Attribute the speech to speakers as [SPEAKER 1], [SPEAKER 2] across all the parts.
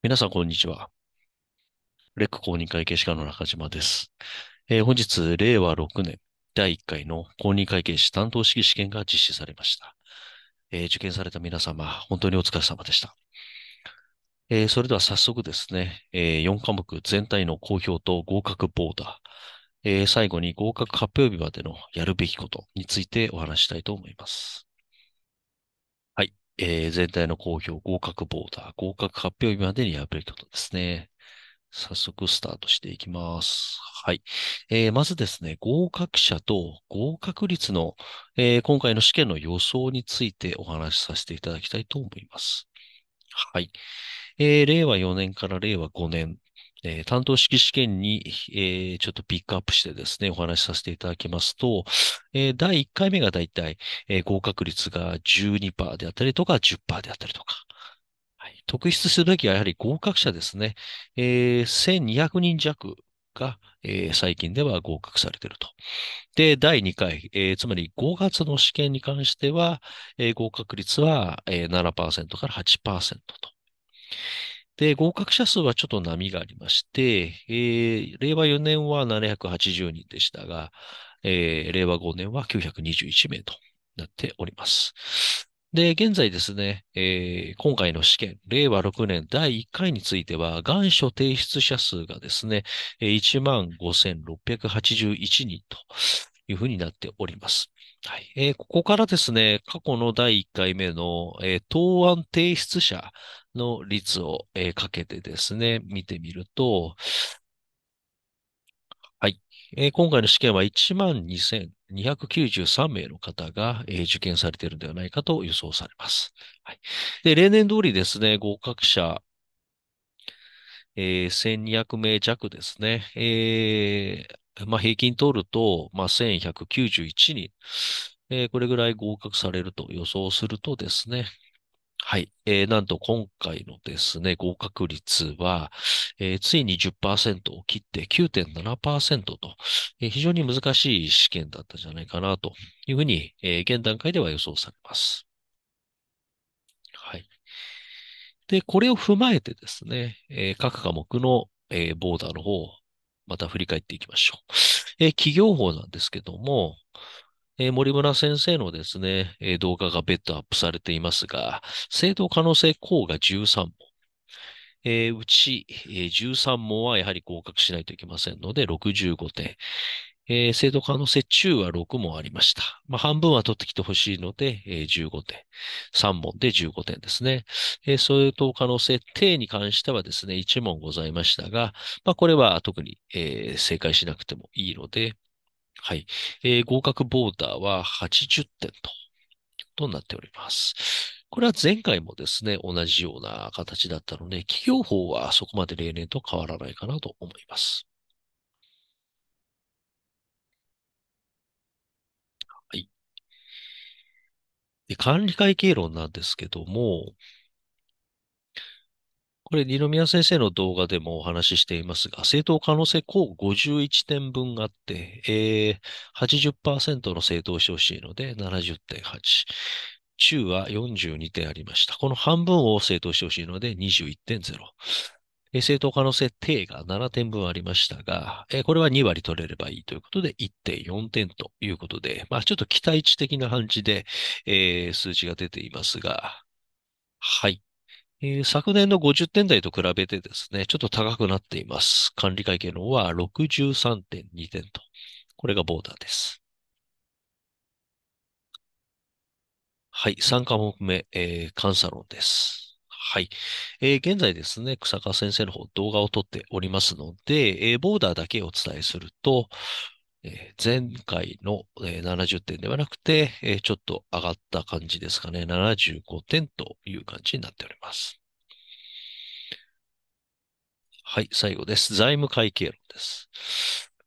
[SPEAKER 1] 皆さん、こんにちは。レック公認会計士課の中島です。えー、本日、令和6年第1回の公認会計士担当式試験が実施されました。えー、受験された皆様、本当にお疲れ様でした。えー、それでは早速ですね、え4科目全体の公表と合格ボーダー、え最後に合格発表日までのやるべきことについてお話したいと思います。えー、全体の公表、合格ボーダー、合格発表日までに破れたとですね。早速スタートしていきます。はい。えー、まずですね、合格者と合格率の、えー、今回の試験の予想についてお話しさせていただきたいと思います。はい。えー、令和4年から令和5年えー、担当式試験に、えー、ちょっとピックアップしてですね、お話しさせていただきますと、えー、第1回目がだいたい、え合格率が12%であったりとか10%であったりとか、はい、特筆するべきはやはり合格者ですね、え1200人弱が、え最近では合格されていると。で、第2回、えつまり5月の試験に関しては、え合格率は、えー、7%から8%と。で、合格者数はちょっと波がありまして、えー、令和4年は780人でしたが、えー、令和5年は921名となっております。で、現在ですね、えー、今回の試験、令和6年第1回については、願書提出者数がですね、15,681人というふうになっております。はいえー、ここからですね、過去の第1回目の、えー、答案提出者の率を、えー、かけてですね、見てみると、はい。えー、今回の試験は12,293名の方が、えー、受験されているのではないかと予想されます。はい、で例年通りですね、合格者、えー、1200名弱ですね。えー、まあ、平均通ると、まあ、1191人、えー、これぐらい合格されると予想するとですね、はい。えー、なんと今回のですね、合格率は、えー、ついに10%を切って9.7%と、えー、非常に難しい試験だったんじゃないかなというふうに、えー、現段階では予想されます。はい。で、これを踏まえてですね、えー、各科目の、えー、ボーダーの方をまた振り返っていきましょう。えー、企業法なんですけども、えー、森村先生のですね、えー、動画が別途アップされていますが、正当可能性項が13問。えー、うち、えー、13問はやはり合格しないといけませんので、65点。えー、制度可能性中は6問ありました。まあ、半分は取ってきてほしいので、えー、15点。3問で15点ですね。えー、れと可能性定に関してはですね、1問ございましたが、まあ、これは特に、えー、正解しなくてもいいので、はい。えー、合格ボーダーは80点ととなっております。これは前回もですね、同じような形だったので、企業法はそこまで例年と変わらないかなと思います。はい。で管理会計論なんですけども、これ、二宮先生の動画でもお話ししていますが、正当可能性項51点分があって、えー、80%の正当してほしいので70.8。中は42点ありました。この半分を正当してほしいので21.0。正当可能性定が7点分ありましたが、えー、これは2割取れればいいということで1.4点ということで、まあちょっと期待値的な感じで、えー、数値が出ていますが、はい。えー、昨年の50点台と比べてですね、ちょっと高くなっています。管理会計の方は63.2点と。これがボーダーです。はい、3科目目、えー、監査論です。はい。えー、現在ですね、草川先生の方動画を撮っておりますので、えー、ボーダーだけお伝えすると、え前回の、え70点ではなくて、えちょっと上がった感じですかね。75点という感じになっております。はい、最後です。財務会計論です。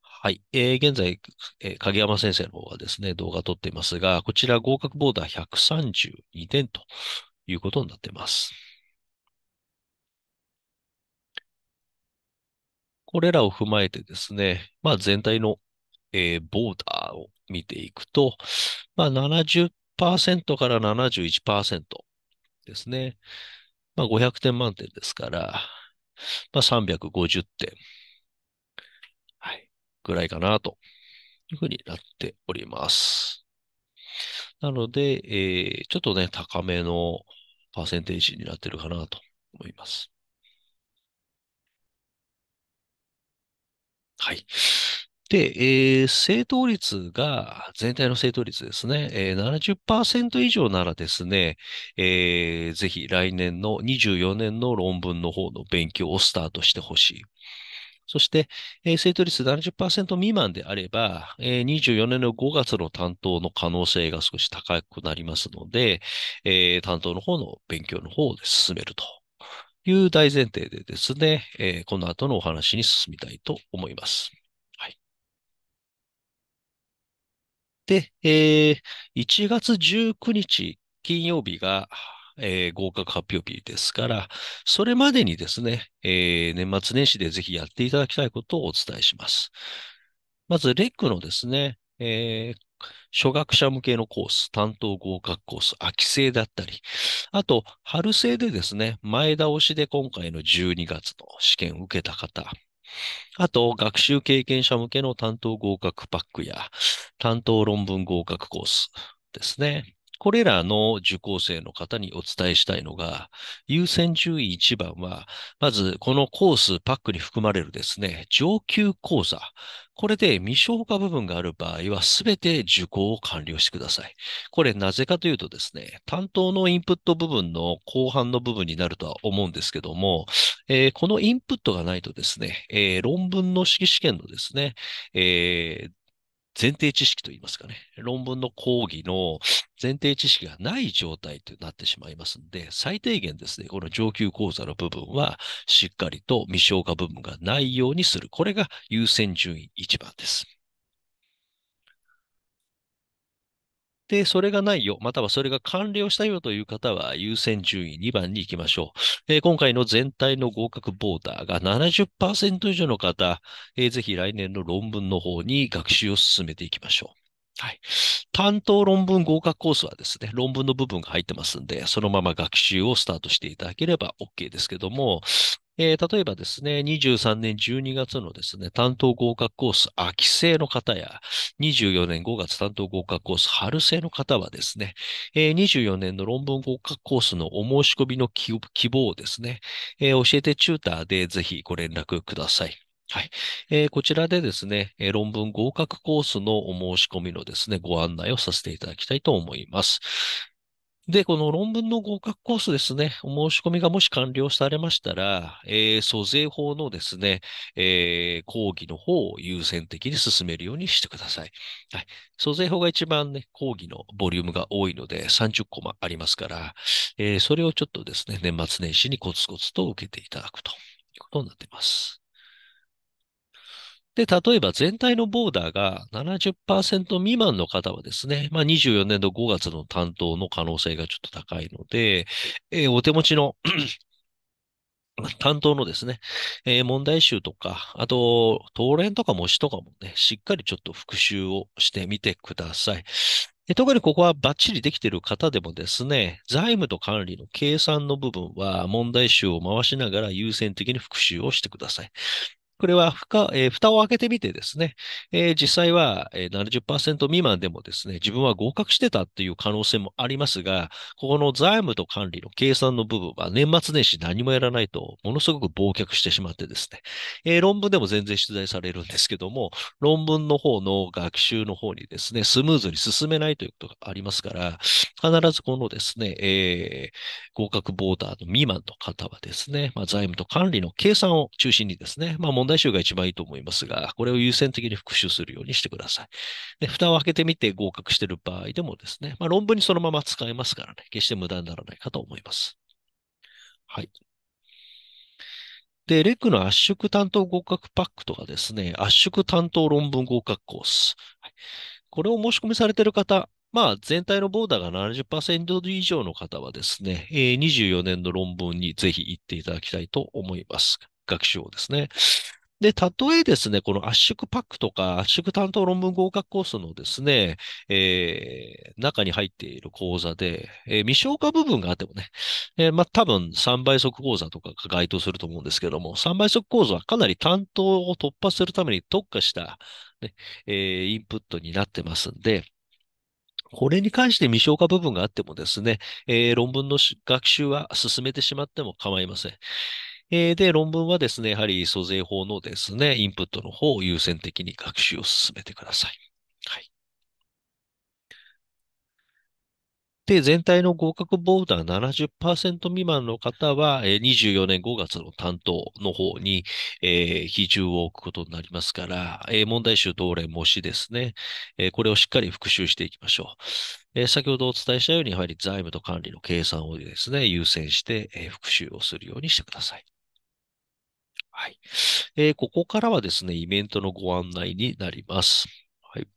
[SPEAKER 1] はい。えー、現在、えー、影山先生の方はですね、動画を撮っていますが、こちら合格ボーダー132点ということになっています。これらを踏まえてですね、まあ全体のえー、ボーダーを見ていくと、まあ、70%から71%ですね。まあ、500点満点ですから、まあ、350点、はい、ぐらいかなというふうになっております。なので、えー、ちょっとね、高めのパーセンテージになってるかなと思います。はい。で、えー、正答率が、全体の正答率ですね、えー、70%以上ならですね、えー、ぜひ来年の24年の論文の方の勉強をスタートしてほしい。そして、えー、正答率70%未満であれば、えー、24年の5月の担当の可能性が少し高くなりますので、えー、担当の方の勉強の方で進めるという大前提でですね、えー、この後のお話に進みたいと思います。で、えー、1月19日金曜日が、えー、合格発表日ですから、それまでにですね、えー、年末年始でぜひやっていただきたいことをお伝えします。まず、レックのですね、えー、初学者向けのコース、担当合格コース、秋制だったり、あと、春制でですね、前倒しで今回の12月の試験を受けた方、あと、学習経験者向けの担当合格パックや、担当論文合格コースですね。これらの受講生の方にお伝えしたいのが、優先順位一番は、まずこのコースパックに含まれるですね、上級講座これで未消化部分がある場合は、全て受講を完了してください。これなぜかというとですね、担当のインプット部分の後半の部分になるとは思うんですけども、えー、このインプットがないとですね、えー、論文の式試験のですね、えー、前提知識といいますかね、論文の講義の前提知識がない状態となってしまいますので、最低限ですね、この上級講座の部分はしっかりと未消化部分がないようにする。これが優先順位1番です。で、それがないよ、またはそれが完了したよという方は優先順位2番に行きましょう。えー、今回の全体の合格ボーダーが70%以上の方、えー、ぜひ来年の論文の方に学習を進めていきましょう。はい。担当論文合格コースはですね、論文の部分が入ってますんで、そのまま学習をスタートしていただければ OK ですけども、えー、例えばですね、23年12月のですね、担当合格コース秋生の方や、24年5月担当合格コース春生の方はですね、えー、24年の論文合格コースのお申し込みの希望をですね、えー、教えてチューターでぜひご連絡ください。はい。えー、こちらでですね、えー、論文合格コースのお申し込みのですね、ご案内をさせていただきたいと思います。で、この論文の合格コースですね、お申し込みがもし完了されましたら、えー、租税法のですね、えー、講義の方を優先的に進めるようにしてください。はい。租税法が一番ね、講義のボリュームが多いので30コマありますから、えー、それをちょっとですね、年末年始にコツコツと受けていただくということになっています。で、例えば全体のボーダーが70%未満の方はですね、まあ、24年度5月の担当の可能性がちょっと高いので、えー、お手持ちの担当のですね、えー、問題集とか、あと、当連とか模試とかもね、しっかりちょっと復習をしてみてください。特にここはバッチリできている方でもですね、財務と管理の計算の部分は問題集を回しながら優先的に復習をしてください。これは、えー、蓋を開けてみてですね、えー、実際は70%未満でもですね、自分は合格してたっていう可能性もありますが、ここの財務と管理の計算の部分は年末年始何もやらないと、ものすごく忘却してしまってですね、えー、論文でも全然出題されるんですけども、論文の方の学習の方にですね、スムーズに進めないということがありますから、必ずこのですね、えー、合格ボーダーの未満の方はですね、まあ、財務と管理の計算を中心にですね、まあ問題集が一番いいと思いますが、これを優先的に復習するようにしてください。で、蓋を開けてみて合格している場合でもですね、まあ、論文にそのまま使えますからね、決して無駄にならないかと思います。はい。で、レックの圧縮担当合格パックとかですね、圧縮担当論文合格コース。これを申し込みされている方、まあ、全体のボーダーが70%以上の方はですね、24年の論文にぜひ行っていただきたいと思います。学習をですね。で、たとえですね、この圧縮パックとか圧縮担当論文合格コースのですね、えー、中に入っている講座で、えー、未消化部分があってもね、えー、まあ、多分3倍速講座とかが該当すると思うんですけども、3倍速講座はかなり担当を突破するために特化したねえー、インプットになってますんで、これに関して未消化部分があってもですね、えー、論文の学習は進めてしまっても構いません。えー、で、論文はですね、やはり租税法のですね、インプットの方を優先的に学習を進めてください。はい。で、全体の合格ボーダー70%未満の方は、24年5月の担当の方に、えー、比重を置くことになりますから、えー、問題集、同例、模試ですね、えー、これをしっかり復習していきましょう。えー、先ほどお伝えしたように、やはり財務と管理の計算をですね、優先して、え復習をするようにしてください。はい。えー、ここからはですね、イベントのご案内になります。はい。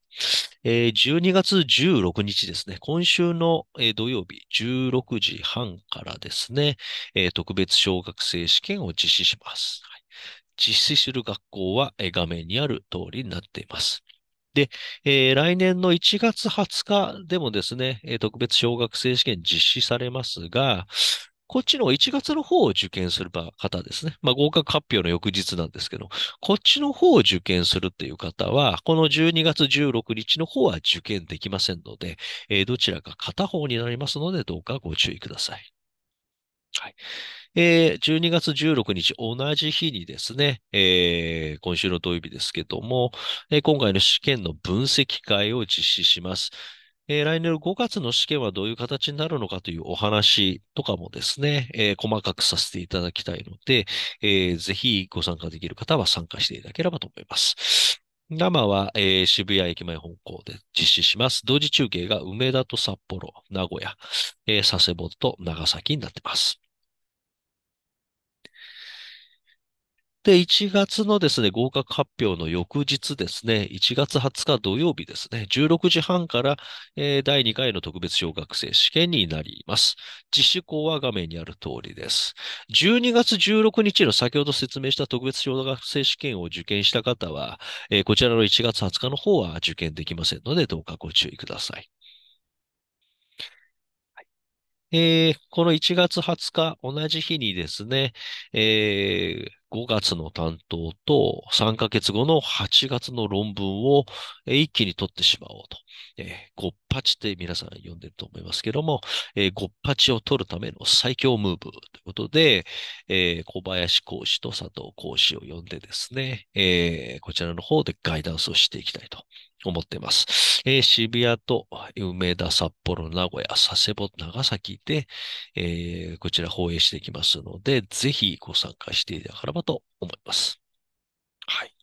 [SPEAKER 1] えー、12月16日ですね、今週の、え土曜日16時半からですね、え特別小学生試験を実施します。はい、実施する学校は、え画面にある通りになっています。で、えー、来年の1月20日でもですね、特別小学生試験実施されますが、こっちの1月の方を受験する方ですね。まあ、合格発表の翌日なんですけど、こっちの方を受験するっていう方は、この12月16日の方は受験できませんので、えー、どちらか片方になりますので、どうかご注意ください。はい。えー、12月16日、同じ日にですね、えー、今週の土曜日ですけども、えー、今回の試験の分析会を実施します。えー、来年の5月の試験はどういう形になるのかというお話とかもですね、えー、細かくさせていただきたいので、えー、ぜひご参加できる方は参加していただければと思います。生は、えー、渋谷駅前本校で実施します。同時中継が梅田と札幌、名古屋、え佐世保と長崎になってます。で、1月のですね、合格発表の翌日ですね、1月20日土曜日ですね、16時半から、えー、第2回の特別小学生試験になります。実施校は画面にある通りです。12月16日の先ほど説明した特別小学生試験を受験した方は、えー、こちらの1月20日の方は受験できませんので、どうかご注意ください。えー、この1月20日、同じ日にですね、えー、5月の担当と3ヶ月後の8月の論文を、一気に取ってしまおうと。えー、ごっぱちって皆さん呼んでると思いますけども、えー、ごっぱちを取るための最強ムーブということで、えー、小林講師と佐藤講師を呼んでですね、えー、こちらの方でガイダンスをしていきたいと思っています。えー、渋谷と梅田、札幌、名古屋、佐世保、長崎で、えー、こちら放映していきますので、ぜひご参加していただければと思います。はい。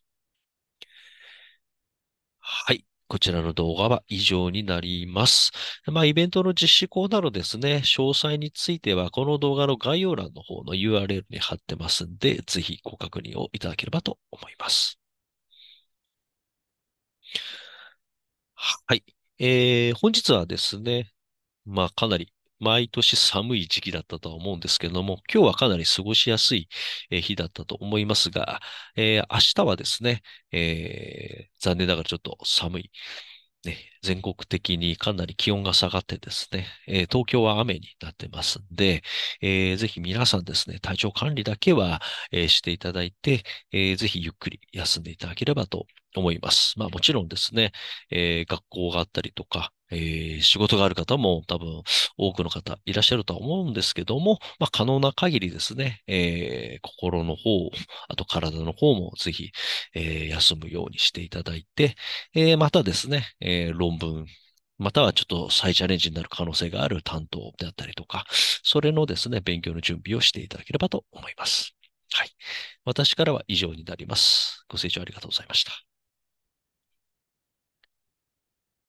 [SPEAKER 1] はい。こちらの動画は以上になります。まあ、イベントの実施ナなどですね、詳細については、この動画の概要欄の方の URL に貼ってますんで、ぜひご確認をいただければと思います。はい。えー、本日はですね、まあかなり毎年寒い時期だったとは思うんですけれども、今日はかなり過ごしやすい日だったと思いますが、えー、明日はですね、えー、残念ながらちょっと寒い、ね、全国的にかなり気温が下がってですね、えー、東京は雨になってますんで、えー、ぜひ皆さんですね、体調管理だけは、えー、していただいて、えー、ぜひゆっくり休んでいただければと思います。まあもちろんですね、えー、学校があったりとか、えー、仕事がある方も多分多くの方いらっしゃるとは思うんですけども、まあ、可能な限りですね、えー、心の方、あと体の方もぜひ、えー、休むようにしていただいて、えまたですね、え論文、またはちょっと再チャレンジになる可能性がある担当であったりとか、それのですね、勉強の準備をしていただければと思います。はい。私からは以上になります。ご清聴ありがとうございました。